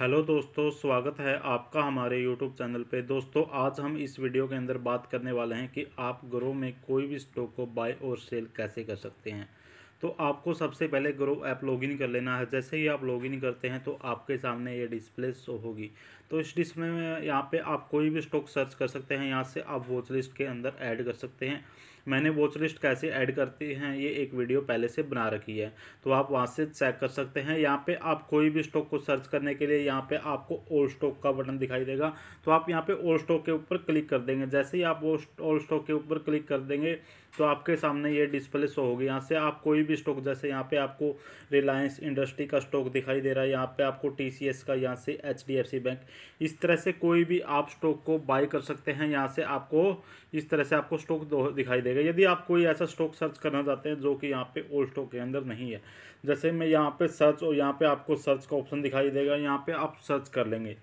hello दोस्तों स्वागत है आपका हमारे यूट्यूब चैनल पे दोस्तों आज हम इस वीडियो के अंदर बात करने वाले हैं कि आप ग्रो में कोई भी स्टॉक को बाय और सेल कैसे कर सकते हैं तो आपको सबसे पहले ग्रो ऐप लॉगिन कर लेना है जैसे ही आप लॉगिन करते हैं तो आपके सामने ये डिस्प्ले शो होगी तो इस डिस्प्ले में यहाँ पर आप कोई भी स्टॉक सर्च कर सकते हैं यहाँ से आप वॉच लिस्ट के अंदर ऐड कर सकते हैं मैंने वॉच लिस्ट कैसे ऐड करती हैं ये एक वीडियो पहले से बना रखी है तो आप वहाँ से चेक कर सकते हैं यहाँ पे आप कोई भी स्टॉक को सर्च करने के लिए यहाँ पे आपको ओल्ड स्टॉक का बटन दिखाई देगा तो आप यहाँ पे ओल्ड स्टॉक के ऊपर क्लिक कर देंगे जैसे ही आप वो ओल्ड स्टॉक के ऊपर क्लिक कर देंगे तो आपके सामने ये डिस्प्ले शो होगी यहाँ से आप कोई भी स्टॉक जैसे यहाँ पे आपको रिलायंस इंडस्ट्री का स्टॉक दिखाई दे रहा है यहाँ पे आपको टीसीएस का यहाँ से एचडीएफसी बैंक इस तरह से कोई भी आप स्टॉक को बाई कर सकते हैं यहाँ से आपको इस तरह से आपको स्टॉक दिखाई देगा यदि आप कोई ऐसा स्टॉक सर्च करना चाहते हैं जो कि यहाँ पे ओल्ड स्टॉक के अंदर नहीं है जैसे मैं यहाँ पर सर्च और यहाँ पर आपको सर्च का ऑप्शन दिखाई देगा यहाँ पर आप सर्च कर लेंगे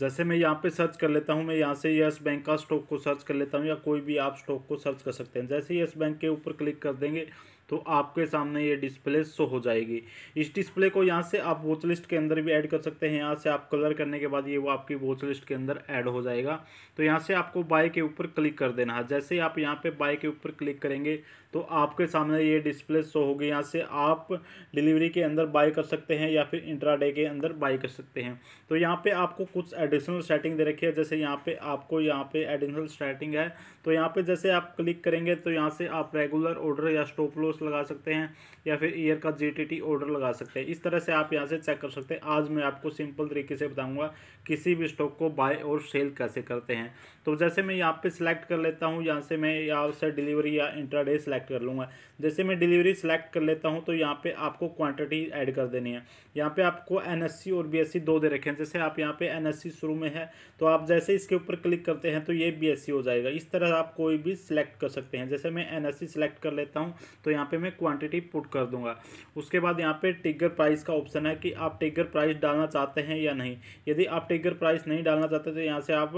जैसे मैं यहाँ पे सर्च कर लेता हूँ मैं यहाँ से यस बैंक का स्टॉक को सर्च कर लेता हूँ या कोई भी आप स्टॉक को सर्च कर सकते हैं जैसे यस बैंक के ऊपर क्लिक कर देंगे तो आपके सामने ये डिस्प्ले शो हो जाएगी इस डिस्प्ले को यहाँ से आप वॉच लिस्ट के अंदर भी ऐड कर सकते हैं यहाँ से आप कलर करने के बाद ये वो आपकी वॉच लिस्ट के अंदर ऐड हो जाएगा तो यहाँ से आपको बाय के ऊपर क्लिक कर देना है जैसे आप यहाँ पे बाय के ऊपर क्लिक करेंगे तो आपके सामने ये डिस्प्ले शो होगी यहाँ से आप डिलीवरी के अंदर बाय कर सकते हैं या फिर इंट्रा के अंदर बाय कर सकते हैं तो यहाँ पर आपको कुछ एडिशनल सेटिंग दे रखी है जैसे यहाँ पर आपको यहाँ पर एडिशनल सेटिंग है तो यहाँ पर जैसे आप क्लिक करेंगे तो यहाँ से आप रेगुलर ऑर्डर या स्टॉप फोर्स लगा सकते हैं या फिर ईयर का जी टी ऑर्डर लगा सकते हैं इस तरह से आप यहाँ से चेक कर सकते हैं आज मैं आपको सिंपल तरीके से बताऊँगा किसी भी स्टॉक को बाय और सेल कैसे करते हैं तो जैसे मैं यहाँ पर सिलेक्ट कर लेता हूँ यहाँ से मैं यहाँ से डिलीवरी या इंट्राडे सिलेक्ट कर लूँगा जैसे मैं डिलीवरी सेलेक्ट कर लेता हूँ तो यहाँ पर आपको क्वान्टिटी एड कर देनी है यहाँ पर आपको एन और बी दो दे रखे हैं जैसे आप यहाँ पर एन शुरू में है तो आप जैसे इसके ऊपर क्लिक करते हैं तो ये बी हो जाएगा इस तरह आप कोई भी सिलेक्ट कर सकते हैं जैसे मैं एन सिलेक्ट कर लेता हूँ तो यहाँ यहाँ पे मैं क्वांटिटी पुट कर दूंगा उसके बाद यहाँ पे टिगर प्राइस का ऑप्शन है कि आप टिगर प्राइस डालना चाहते हैं या नहीं यदि आप टिगर प्राइस नहीं डालना चाहते तो यहाँ से आप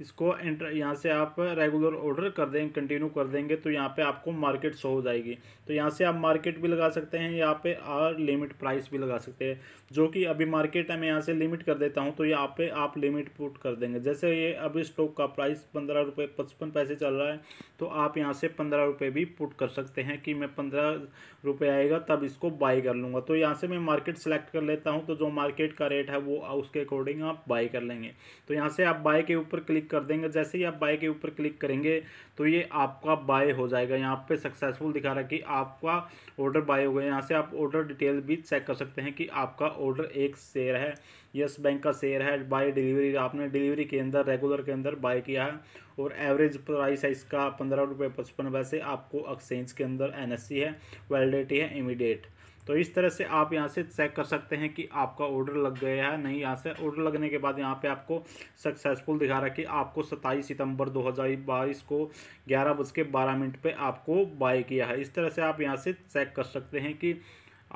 इसको एंटर यहाँ से आप रेगुलर ऑर्डर कर देंगे कंटिन्यू कर देंगे तो यहाँ पे आपको मार्केट शो हो जाएगी तो यहाँ से आप मार्केट भी लगा सकते हैं यहाँ पे और लिमिट प्राइस भी लगा सकते हैं जो कि अभी मार्केट है मैं यहाँ से लिमिट कर देता हूँ तो यहाँ पे आप लिमिट पुट कर देंगे जैसे ये अभी स्टॉक का प्राइस पंद्रह रुपये पचपन पैसे चल रहा है तो आप यहाँ से पंद्रह रुपये भी पुट कर सकते हैं कि मैं पंद्रह रुपये आएगा तब इसको बाई कर लूँगा तो यहाँ से मैं मार्केट सेलेक्ट कर लेता हूँ तो जो मार्केट का रेट है वो उसके अकॉर्डिंग आप बाई कर लेंगे तो यहाँ से आप बाई के ऊपर क्लिक क्लिक कर देंगे जैसे ही आप बाय के ऊपर क्लिक करेंगे तो ये आपका बाय हो जाएगा यहाँ पे सक्सेसफुल दिखा रहा है कि आपका ऑर्डर बाय हो गया यहाँ से आप ऑर्डर डिटेल भी चेक कर सकते हैं कि आपका ऑर्डर एक शेयर है यस बैंक का शेयर है बाय डिलीवरी आपने डिलीवरी के अंदर रेगुलर के अंदर बाय किया है और एवरेज प्राइस है इसका पंद्रह रुपये पचपन पैसे आपको एक्सचेंज के अंदर एनएससी है वैलिडिटी है इमीडिएट तो इस तरह से आप यहाँ से चेक कर सकते हैं कि आपका ऑर्डर लग गया है नहीं यहाँ से ऑर्डर लगने के बाद यहाँ पे आपको सक्सेसफुल दिखा रहा है कि आपको 27 सितंबर 2022 को ग्यारह बज के बारह मिनट पर आपको बाय किया है इस तरह से आप यहाँ से चेक कर सकते हैं कि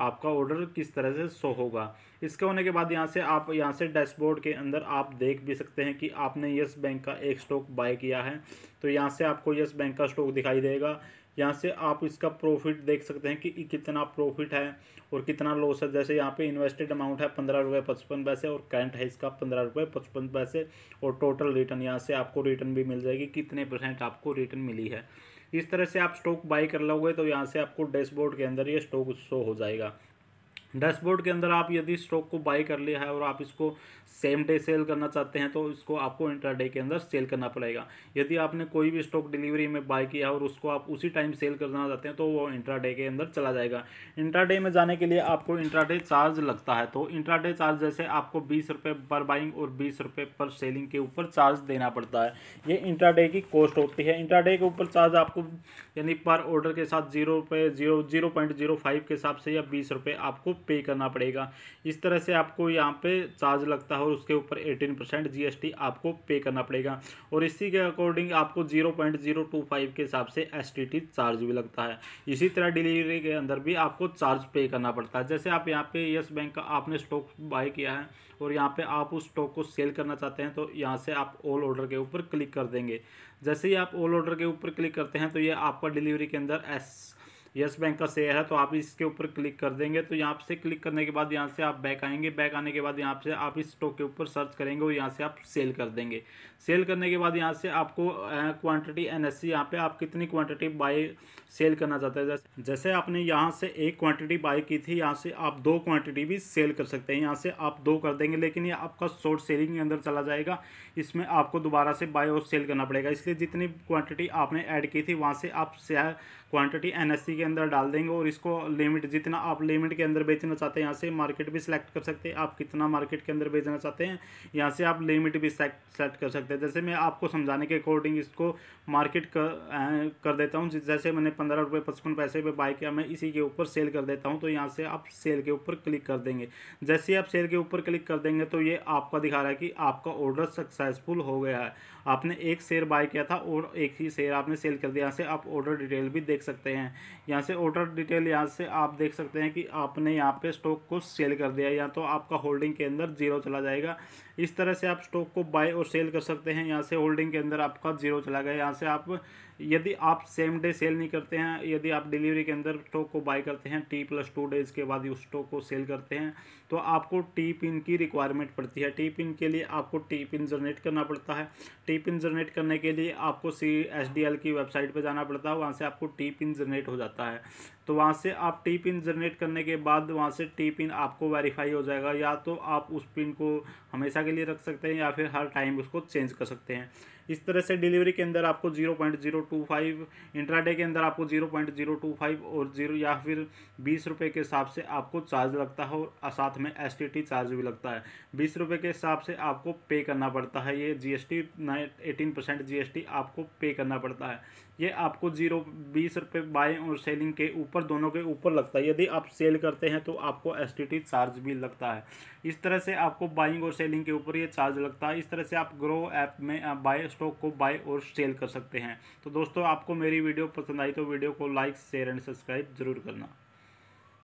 आपका ऑर्डर किस तरह से शो होगा इसके होने के बाद यहाँ से आप यहाँ से डैशबोर्ड के अंदर आप देख भी सकते हैं कि आपने यस बैंक का एक स्टॉक बाय किया है तो यहाँ से आपको यस बैंक का स्टॉक दिखाई देगा यहाँ से आप इसका प्रॉफिट देख सकते हैं कि कितना प्रॉफिट है और कितना लॉस है जैसे यहाँ पे इन्वेस्टेड अमाउंट है पंद्रह रुपये पचपन पैसे और करंट है इसका पंद्रह रुपये पचपन पैसे और टोटल रिटर्न यहाँ से आपको रिटर्न भी मिल जाएगी कितने परसेंट आपको रिटर्न मिली है इस तरह से आप स्टॉक बाई कर लोगे तो यहाँ से आपको डैशबोर्ड के अंदर ये स्टॉक शो हो जाएगा डैशबोर्ड के अंदर आप यदि स्टॉक को बाई कर लिया है और आप इसको सेम डे सेल करना चाहते हैं तो इसको आपको इंटरडे के अंदर सेल करना पड़ेगा यदि आपने कोई भी स्टॉक डिलीवरी में बाई किया और उसको आप उसी टाइम सेल करना चाहते हैं तो वो डे के अंदर चला जाएगा इंट्राडे में जाने के लिए आपको डे चार्ज लगता है तो डे चार्ज जैसे आपको बीस रुपये पर बाइंग और बीस रुपये पर सेलिंग के ऊपर चार्ज देना पड़ता है ये इंट्राडे की कॉस्ट होती है इंट्राडे के ऊपर चार्ज आपको यानी पर ऑर्डर के साथ जीरो रुपये zero zero point zero five के हिसाब से या बीस रुपये आपको पे करना पड़ेगा इस तरह से आपको यहाँ पे चार्ज लगता है और उसके ऊपर एटीन परसेंट जी आपको पे करना पड़ेगा और इसी के अकॉर्डिंग आपको zero point zero two five के हिसाब से एस चार्ज भी लगता है इसी तरह डिलीवरी के अंदर भी आपको चार्ज पे करना पड़ता है जैसे आप यहाँ पे यस बैंक का आपने स्टॉक बाय किया है और यहाँ पे आप उस स्टॉक को सेल करना चाहते हैं तो यहाँ से आप ऑल ऑर्डर के ऊपर क्लिक कर देंगे जैसे ही आप ऑल ऑर्डर के ऊपर क्लिक करते हैं तो ये आपका डिलीवरी के अंदर एस यस बैंक का शेयर है तो आप इसके ऊपर क्लिक कर देंगे तो यहाँ से क्लिक करने के बाद यहाँ से आप बैक आएंगे बैक आने के बाद यहाँ से आप इस स्टॉक के ऊपर सर्च करेंगे और यहाँ से आप सेल कर देंगे सेल करने के बाद यहाँ से आपको क्वांटिटी एन एस यहाँ पे आप कितनी क्वांटिटी बाई सेल करना चाहते हैं जैसे आपने यहाँ से एक क्वांटिटी बाई की थी यहाँ से आप दो क्वांटिटी भी सेल कर सकते हैं यहाँ से आप दो कर देंगे लेकिन ये आपका शॉर्ट सेलिंग के अंदर चला जाएगा इसमें आपको दोबारा से बाय और सेल करना पड़ेगा इसलिए जितनी क्वांटिटी आपने ऐड की थी वहाँ से आप क्वांटिटी एन एस सी के अंदर डाल देंगे और इसको लिमिट जितना आप लिमिट के अंदर बेचना चाहते हैं यहाँ से मार्केट भी सिलेक्ट कर सकते हैं आप कितना मार्केट के अंदर बेचना चाहते हैं यहाँ से आप लिमिट भी सेलेक्ट कर सकते हैं जैसे मैं आपको समझाने के अकॉर्डिंग इसको मार्केट कर, कर देता हूँ जैसे मैंने पंद्रह रुपये पचपन पैसे पर बाय किया मैं इसी के ऊपर सेल कर देता हूँ तो यहाँ से आप सेल के ऊपर क्लिक कर देंगे जैसे आप सेल के ऊपर क्लिक कर देंगे तो ये आपका दिखा रहा है कि आपका ऑर्डर सक्सेसफुल हो गया है आपने एक शेयर बाय किया था और एक ही शेयर आपने सेल कर दिया यहाँ से आप ऑर्डर डिटेल भी देख सकते हैं यहाँ से ऑर्डर डिटेल यहाँ से आप देख सकते हैं कि आपने यहाँ पे स्टॉक को सेल कर दिया या तो आपका होल्डिंग के अंदर जीरो चला जाएगा इस तरह से आप स्टॉक को बाय और सेल कर सकते हैं यहाँ से होल्डिंग के अंदर आपका जीरो चला गया यहाँ से आप यदि आप सेम डे सेल नहीं करते हैं यदि आप डिलीवरी के अंदर स्टॉक को बाय करते हैं टी प्लस टू डेज़ के बाद उस स्टॉक को सेल करते हैं तो आपको टी पिन की रिक्वायरमेंट पड़ती है टी पिन के लिए आपको टी पिन जनरेट करना पड़ता है टी पिन जनरेट करने के लिए आपको सी एस डी एल की वेबसाइट पर जाना पड़ता है वहाँ से आपको टी पिन जनरेट हो जाता है तो वहाँ से आप टी पिन जनरेट करने के बाद वहाँ से टी पिन आपको वेरीफाई हो जाएगा या तो आप उस पिन को हमेशा के लिए रख सकते हैं या फिर हर टाइम उसको चेंज कर सकते हैं इस तरह से डिलीवरी के अंदर आपको zero point zero two five intraday के अंदर आपको zero point zero two five और जीरो या फिर बीस रुपये के हिसाब से आपको चार्ज लगता है और साथ में एस टी टी चार्ज भी लगता है बीस रुपये के हिसाब से आपको पे करना पड़ता है ये G S T eighteen percent G S T आपको पे करना पड़ता है ये आपको जीरो बीस रुपये बाय और सेलिंग के ऊपर दोनों के ऊपर लगता है यदि आप सेल करते हैं तो आपको एस चार्ज भी लगता है इस तरह से आपको बाइंग और सेलिंग के ऊपर ये चार्ज लगता है इस तरह से आप ग्रो ऐप में बाय स्टॉक को बाय और सेल कर सकते हैं तो दोस्तों आपको मेरी वीडियो पसंद आई तो वीडियो को लाइक शेयर एंड सब्सक्राइब ज़रूर करना